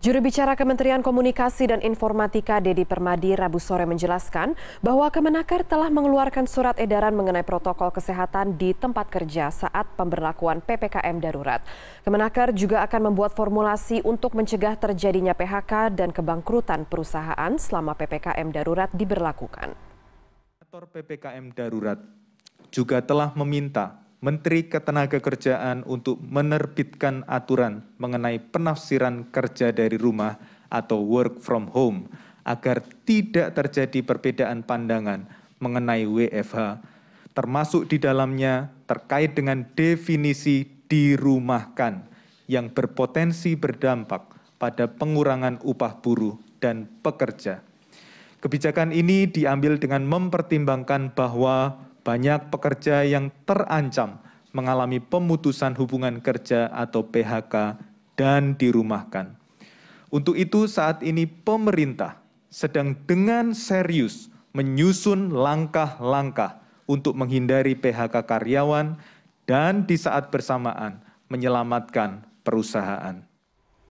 Juru bicara Kementerian Komunikasi dan Informatika Dedi Permadi Rabu sore menjelaskan bahwa Kemenaker telah mengeluarkan surat edaran mengenai protokol kesehatan di tempat kerja saat pemberlakuan PPKM darurat. Kemenaker juga akan membuat formulasi untuk mencegah terjadinya PHK dan kebangkrutan perusahaan selama PPKM darurat diberlakukan. PPKM darurat juga telah meminta Menteri Ketenagakerjaan untuk menerbitkan aturan mengenai penafsiran kerja dari rumah atau work from home agar tidak terjadi perbedaan pandangan mengenai WFH, termasuk di dalamnya terkait dengan definisi dirumahkan yang berpotensi berdampak pada pengurangan upah buruh dan pekerja. Kebijakan ini diambil dengan mempertimbangkan bahwa banyak pekerja yang terancam mengalami pemutusan hubungan kerja atau PHK dan dirumahkan. Untuk itu saat ini pemerintah sedang dengan serius menyusun langkah-langkah untuk menghindari PHK karyawan dan di saat bersamaan menyelamatkan perusahaan.